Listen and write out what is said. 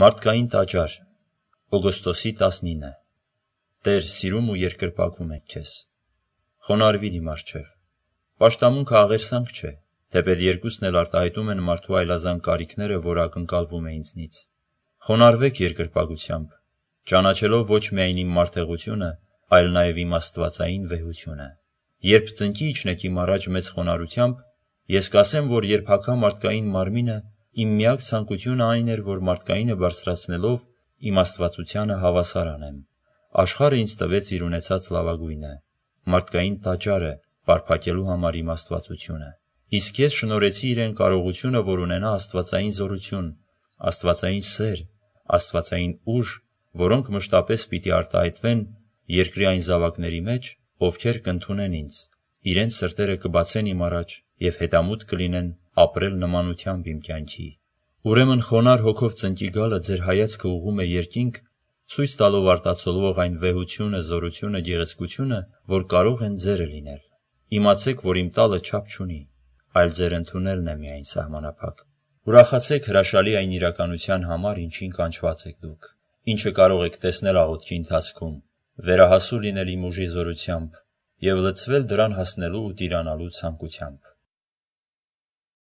Մարդկային տաճար, օգոստոսի 19-ը։ Տեր սիրում ու երկրպագում եք քեզ։ Խոնարհվիր իմ արջև։ Պաշտամունքը աղերսանք չէ, թեպետ երկուսն էլ արտահայտում են մարդու այլազան կարիքները, որ ակնկալվում է ինձնից։ Խոնարհվեք երկրպագությամբ, ճանաչելով ոչ միայն իմ մարդեղությունը, այլ նաև իմ աստվածային վեհությունը։ Երբ ծնկի իջնեք իմ առաջ մեծ խոնարհությամբ, ես կասեմ, որ երբակա մարդկային մարմինը Իմ միակ ցանկությունը այն էր, որ մարդկայինը բարձրացնելով իմ աստվածությանը հավասար անեմ։ Աշխարհը ինձ տվեց իր ունեցած լավագույնը՝ մարդկային տաճարը, պարփակելու համար իմ աստվածությունը։ Իսկ ես շնորհեցի իրեն կարողությունը, որ ունենա աստվածային զորություն, աստվածային սեր, աստվածային ուժ, որոնք մշտապես պիտի արտահայտվեն երկրի այն զավակների մեջ, ովքեր կընդունեն ինձ, իրենց սրտերը կբացեն իմ առաջ եւ հետամուտ կլինեն ապրել նմանությամբ իմ կյանքի։ Ուրեմն խոնար հոգով ծնկի գալը ձեր հայացքը ուղում է երկինք, ցույց տալով արտացոլվող այն վեհությունը, զորությունը, գեղեցկությունը, որ կարող են ձերը լինել։ Իմացեք, որ իմ տալը չափ չունի, այլ ձեր ընդունելն է միայն սահմանափակ։ Ուրախացեք հրաշալի այն իրականության համար, ինչին կանչված եք դուք, ինչը կարող եք տեսնել աղոթքի ընթացքում, վերահասու լինել իմ ուժի զորությամբ եւ լցվել դրան հասնելու ու տիրանալու ցանկությամբ։